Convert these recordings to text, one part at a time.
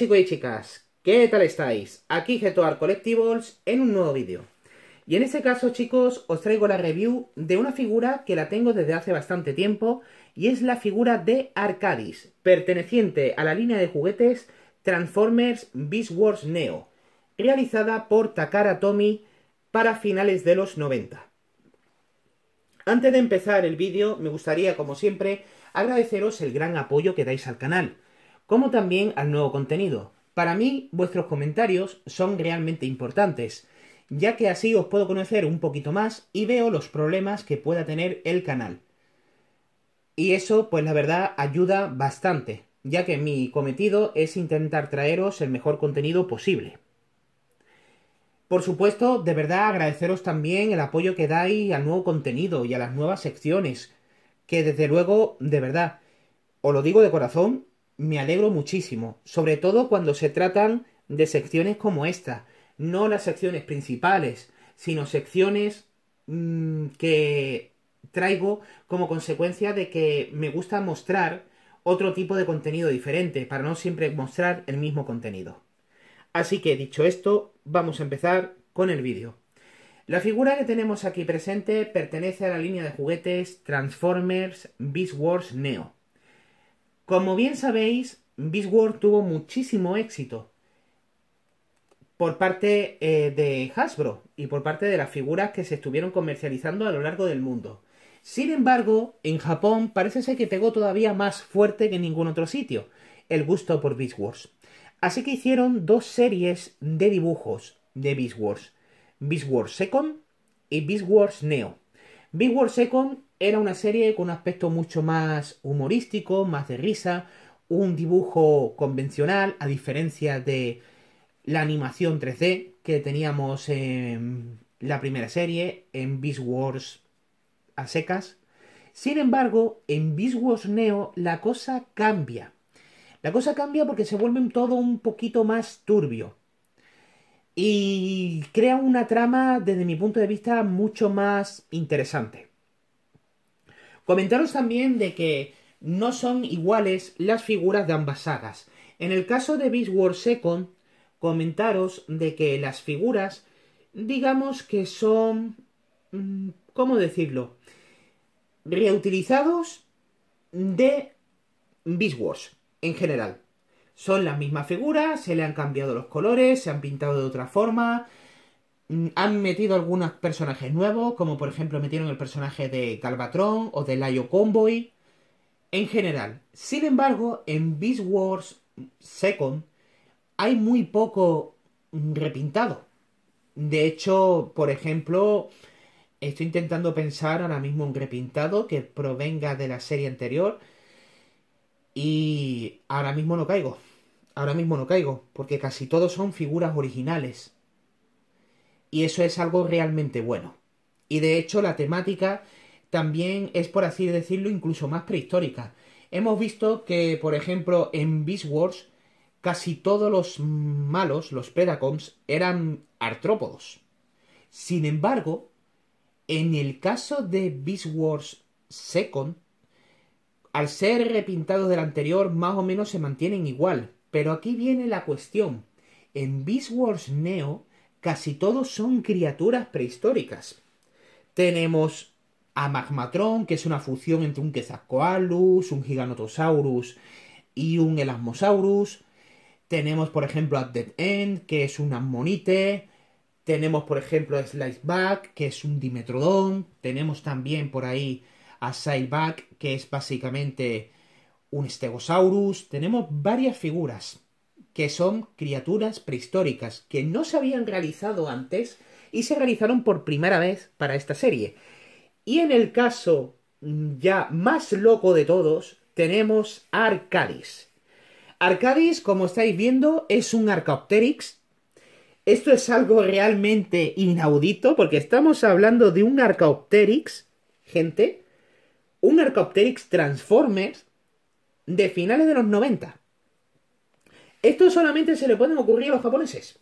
chicos y chicas, ¿qué tal estáis? Aquí Getoar Collectibles en un nuevo vídeo. Y en este caso chicos, os traigo la review de una figura que la tengo desde hace bastante tiempo y es la figura de Arcadis, perteneciente a la línea de juguetes Transformers Beast Wars Neo, realizada por Takara Tomy para finales de los 90. Antes de empezar el vídeo, me gustaría, como siempre, agradeceros el gran apoyo que dais al canal como también al nuevo contenido. Para mí, vuestros comentarios son realmente importantes, ya que así os puedo conocer un poquito más y veo los problemas que pueda tener el canal. Y eso, pues la verdad, ayuda bastante, ya que mi cometido es intentar traeros el mejor contenido posible. Por supuesto, de verdad agradeceros también el apoyo que dais al nuevo contenido y a las nuevas secciones, que desde luego, de verdad, os lo digo de corazón, me alegro muchísimo, sobre todo cuando se tratan de secciones como esta, no las secciones principales, sino secciones mm, que traigo como consecuencia de que me gusta mostrar otro tipo de contenido diferente, para no siempre mostrar el mismo contenido. Así que dicho esto, vamos a empezar con el vídeo. La figura que tenemos aquí presente pertenece a la línea de juguetes Transformers Beast Wars Neo. Como bien sabéis, Beast Wars tuvo muchísimo éxito por parte eh, de Hasbro y por parte de las figuras que se estuvieron comercializando a lo largo del mundo. Sin embargo, en Japón parece ser que pegó todavía más fuerte que en ningún otro sitio el gusto por Beast Wars. Así que hicieron dos series de dibujos de Beast Wars. Beast Wars Second y Beast Wars Neo. Beast Second era una serie con un aspecto mucho más humorístico, más de risa, un dibujo convencional, a diferencia de la animación 3D que teníamos en la primera serie, en Beast Wars a secas. Sin embargo, en Beast Wars Neo la cosa cambia. La cosa cambia porque se vuelve todo un poquito más turbio. Y crea una trama, desde mi punto de vista, mucho más interesante. Comentaros también de que no son iguales las figuras de ambas sagas. En el caso de Beast Wars Second, comentaros de que las figuras, digamos que son... Mm, ¿Cómo decirlo? Reutilizados de Beast Wars en general. Son las mismas figuras, se le han cambiado los colores, se han pintado de otra forma, Mm, han metido algunos personajes nuevos, como por ejemplo metieron el personaje de Galvatron o de Layo Convoy, en general. Sin embargo, en Beast Wars Second hay muy poco mm, repintado. De hecho, por ejemplo, estoy intentando pensar ahora mismo un repintado que provenga de la serie anterior y ahora mismo no caigo. Ahora mismo no caigo, porque casi todos son figuras originales y eso es algo realmente bueno. Y de hecho la temática también es, por así decirlo, incluso más prehistórica. Hemos visto que, por ejemplo, en Beast Wars, casi todos los malos, los pedacons, eran artrópodos. Sin embargo, en el caso de Beast Wars Second, al ser repintados del anterior, más o menos se mantienen igual. Pero aquí viene la cuestión. En Beast Wars Neo, casi todos son criaturas prehistóricas. Tenemos a Magmatron, que es una fusión entre un Quetzalcoatlus, un Giganotosaurus y un Elasmosaurus. Tenemos, por ejemplo, a Dead End, que es un Ammonite. Tenemos, por ejemplo, a Sliceback, que es un Dimetrodon. Tenemos también por ahí a Sailback, que es básicamente un Stegosaurus. Tenemos varias figuras que son criaturas prehistóricas que no se habían realizado antes y se realizaron por primera vez para esta serie. Y en el caso mm, ya más loco de todos, tenemos Arcadis. Arcadis, como estáis viendo, es un Arcaopteryx. Esto es algo realmente inaudito porque estamos hablando de un Arcaopteryx, gente, un Arcaopteryx Transformers de finales de los 90. Esto solamente se le pueden ocurrir a los japoneses.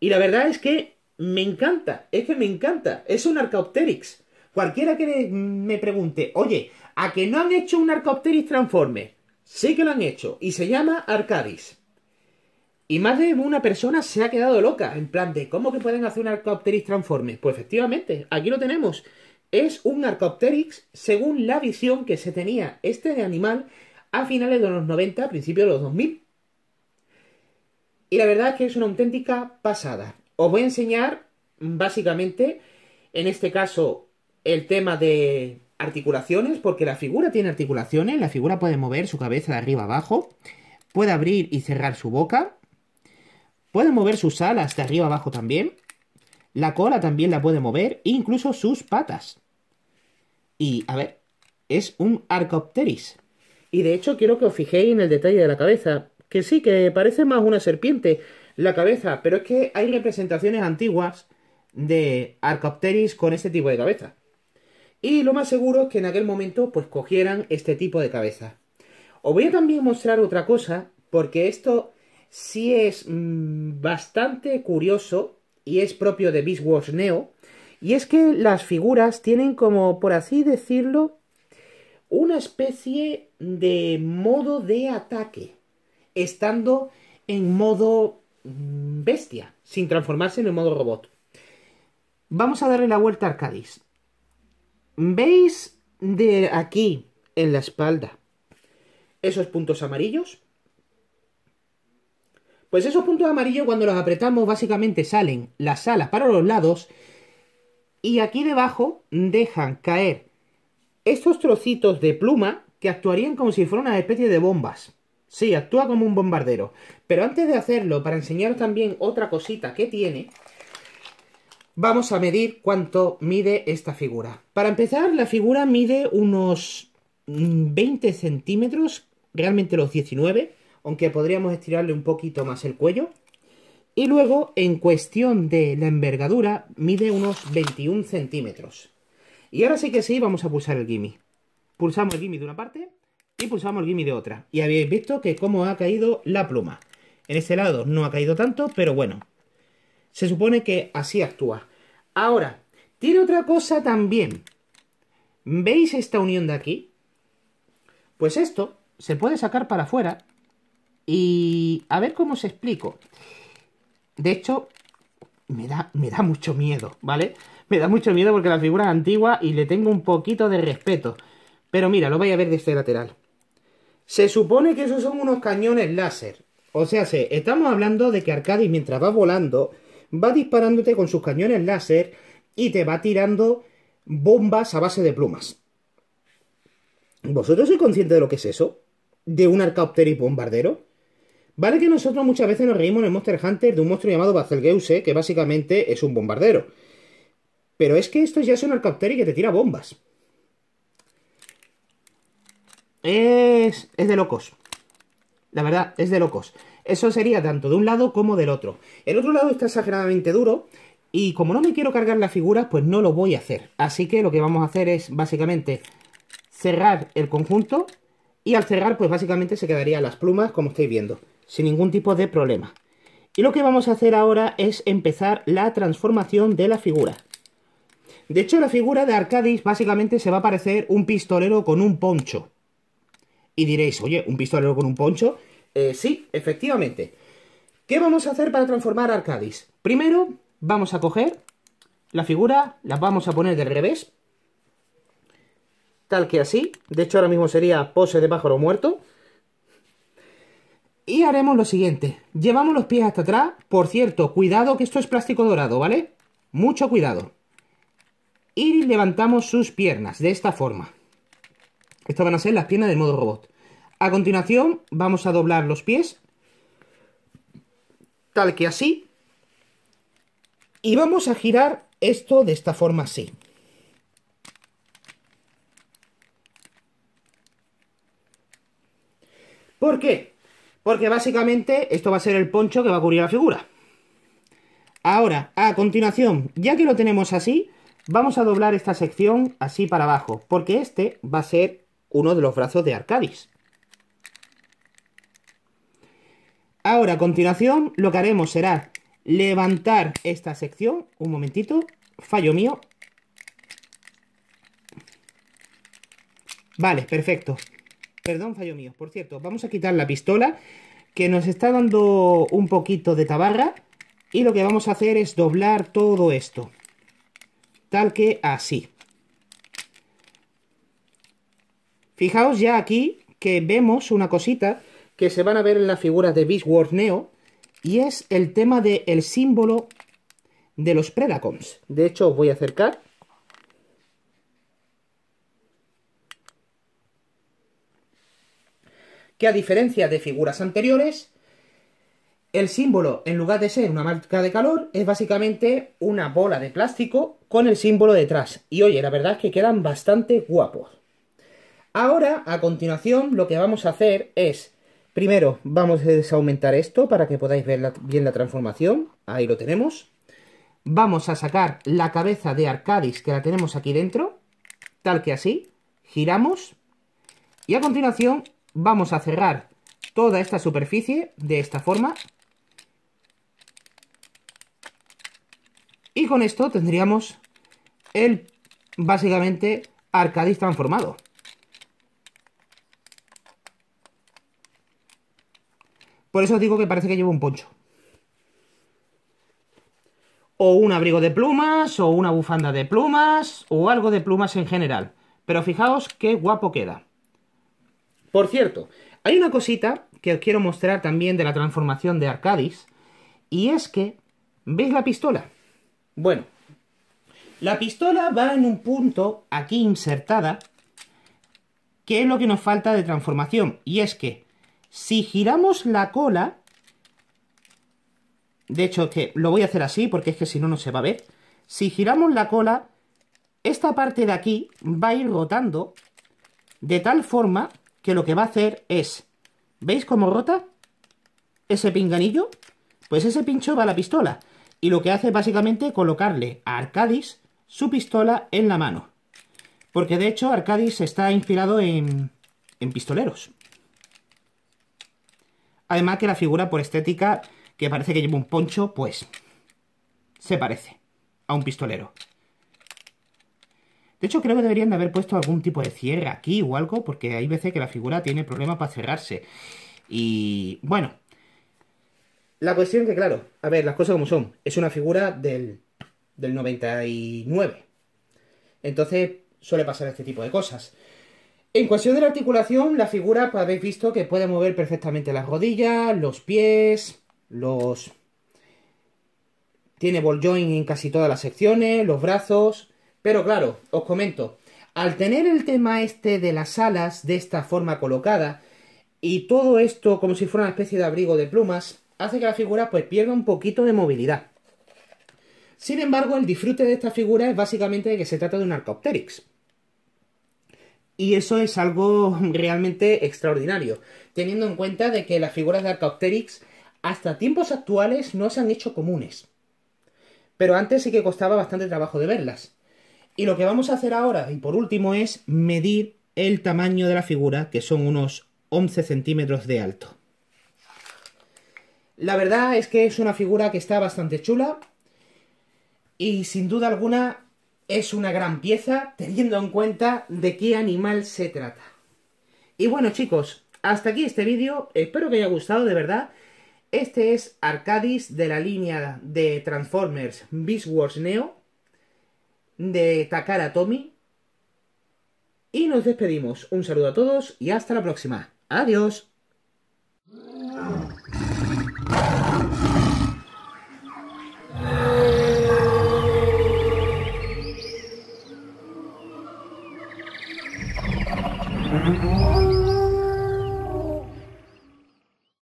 Y la verdad es que me encanta, es que me encanta. Es un Archaeopteryx. Cualquiera que me pregunte, oye, ¿a que no han hecho un Archaeopteryx transforme? Sí que lo han hecho, y se llama Arcadis. Y más de una persona se ha quedado loca, en plan de, ¿cómo que pueden hacer un Archaeopteryx transforme? Pues efectivamente, aquí lo tenemos. Es un Arcopteryx según la visión que se tenía este animal a finales de los 90, a principios de los 2000. Y la verdad es que es una auténtica pasada. Os voy a enseñar, básicamente, en este caso, el tema de articulaciones, porque la figura tiene articulaciones, la figura puede mover su cabeza de arriba abajo, puede abrir y cerrar su boca, puede mover sus alas de arriba abajo también, la cola también la puede mover, e incluso sus patas. Y, a ver, es un Arcopteris. Y de hecho quiero que os fijéis en el detalle de la cabeza, que sí, que parece más una serpiente la cabeza, pero es que hay representaciones antiguas de Arcopteris con este tipo de cabeza. Y lo más seguro es que en aquel momento pues cogieran este tipo de cabeza. Os voy a también mostrar otra cosa, porque esto sí es mm, bastante curioso y es propio de Beast Neo, y es que las figuras tienen como, por así decirlo, una especie de modo de ataque, estando en modo mm, bestia, sin transformarse en el modo robot. Vamos a darle la vuelta a Arcadis. ¿Veis de aquí, en la espalda, esos puntos amarillos? Pues esos puntos amarillos cuando los apretamos básicamente salen las alas para los lados y aquí debajo dejan caer estos trocitos de pluma que actuarían como si fuera una especie de bombas. Sí, actúa como un bombardero. Pero antes de hacerlo, para enseñaros también otra cosita que tiene, vamos a medir cuánto mide esta figura. Para empezar, la figura mide unos 20 centímetros, realmente los 19, aunque podríamos estirarle un poquito más el cuello. Y luego, en cuestión de la envergadura, mide unos 21 centímetros. Y ahora sí que sí, vamos a pulsar el gimme. Pulsamos el gimme de una parte y pulsamos el gimme de otra. Y habéis visto que cómo ha caído la pluma. En este lado no ha caído tanto, pero bueno. Se supone que así actúa. Ahora, tiene otra cosa también. ¿Veis esta unión de aquí? Pues esto se puede sacar para afuera y a ver cómo se explico. De hecho, me da, me da mucho miedo, ¿vale? me da mucho miedo porque la figura es antigua y le tengo un poquito de respeto. Pero mira, lo vais a ver de este lateral. Se supone que esos son unos cañones láser. O sea, sé, estamos hablando de que Arcadis, mientras va volando, va disparándote con sus cañones láser y te va tirando bombas a base de plumas. ¿Vosotros sois conscientes de lo que es eso? ¿De un Arcaopteris bombardero? Vale que nosotros muchas veces nos reímos en el Monster Hunter de un monstruo llamado Bazelgeuse, que básicamente es un bombardero. Pero es que esto ya es un y que te tira bombas. Es, es de locos. La verdad, es de locos. Eso sería tanto de un lado como del otro. El otro lado está exageradamente duro. Y como no me quiero cargar la figura, pues no lo voy a hacer. Así que lo que vamos a hacer es básicamente cerrar el conjunto. Y al cerrar, pues básicamente se quedarían las plumas, como estáis viendo. Sin ningún tipo de problema. Y lo que vamos a hacer ahora es empezar la transformación de la figura. De hecho, la figura de Arcadis básicamente se va a parecer un pistolero con un poncho. Y diréis, oye, ¿un pistolero con un poncho? Eh, sí, efectivamente. ¿Qué vamos a hacer para transformar Arcadis? Primero, vamos a coger la figura, la vamos a poner del revés. Tal que así. De hecho, ahora mismo sería pose de pájaro muerto. Y haremos lo siguiente. Llevamos los pies hasta atrás. Por cierto, cuidado que esto es plástico dorado, ¿vale? Mucho cuidado y levantamos sus piernas de esta forma. Estas van a ser las piernas del modo robot. A continuación vamos a doblar los pies, tal que así, y vamos a girar esto de esta forma así. ¿Por qué? Porque básicamente esto va a ser el poncho que va a cubrir la figura. Ahora, a continuación, ya que lo tenemos así, Vamos a doblar esta sección así para abajo, porque este va a ser uno de los brazos de Arcadis. Ahora, a continuación, lo que haremos será levantar esta sección. Un momentito, fallo mío. Vale, perfecto. Perdón, fallo mío. Por cierto, vamos a quitar la pistola, que nos está dando un poquito de tabarra. Y lo que vamos a hacer es doblar todo esto tal que así. Fijaos ya aquí que vemos una cosita que se van a ver en las figuras de Beast Neo y es el tema del símbolo de los Predacons. De hecho, os voy a acercar. Que a diferencia de figuras anteriores, el símbolo, en lugar de ser una marca de calor, es básicamente una bola de plástico con el símbolo detrás. Y oye, la verdad es que quedan bastante guapos. Ahora, a continuación, lo que vamos a hacer es, primero, vamos a desaumentar esto para que podáis ver bien la transformación. Ahí lo tenemos. Vamos a sacar la cabeza de Arcadis, que la tenemos aquí dentro, tal que así. Giramos. Y a continuación, vamos a cerrar toda esta superficie de esta forma, Y con esto tendríamos el, básicamente, Arcadis transformado. Por eso os digo que parece que llevo un poncho. O un abrigo de plumas, o una bufanda de plumas, o algo de plumas en general. Pero fijaos qué guapo queda. Por cierto, hay una cosita que os quiero mostrar también de la transformación de Arcadis, y es que, ¿veis la pistola? Bueno, la pistola va en un punto aquí insertada, que es lo que nos falta de transformación. Y es que si giramos la cola, de hecho que lo voy a hacer así porque es que si no, no se va a ver. Si giramos la cola, esta parte de aquí va a ir rotando de tal forma que lo que va a hacer es, ¿veis cómo rota ese pinganillo? Pues ese pincho va a la pistola y lo que hace es básicamente colocarle a Arcadis su pistola en la mano. Porque de hecho Arcadis está inspirado en, en pistoleros. Además que la figura por estética, que parece que lleva un poncho, pues se parece a un pistolero. De hecho, creo que deberían de haber puesto algún tipo de cierre aquí o algo, porque hay veces que la figura tiene problemas para cerrarse. Y bueno, la cuestión que, claro, a ver, las cosas como son. Es una figura del, del 99. Entonces suele pasar este tipo de cosas. En cuestión de la articulación, la figura pues, habéis visto que puede mover perfectamente las rodillas, los pies, los... Tiene ball joint en casi todas las secciones, los brazos... Pero claro, os comento, al tener el tema este de las alas de esta forma colocada y todo esto como si fuera una especie de abrigo de plumas, hace que la figura pues pierda un poquito de movilidad. Sin embargo, el disfrute de esta figura es básicamente de que se trata de un Archaeopteryx. Y eso es algo realmente extraordinario, teniendo en cuenta de que las figuras de Archaeopteryx hasta tiempos actuales no se han hecho comunes. Pero antes sí que costaba bastante trabajo de verlas. Y lo que vamos a hacer ahora, y por último, es medir el tamaño de la figura, que son unos 11 centímetros de alto. La verdad es que es una figura que está bastante chula y sin duda alguna es una gran pieza teniendo en cuenta de qué animal se trata. Y bueno chicos, hasta aquí este vídeo, espero que haya gustado de verdad. Este es Arcadis de la línea de Transformers Beast Wars Neo de Takara Tomy. Y nos despedimos. Un saludo a todos y hasta la próxima. Adiós.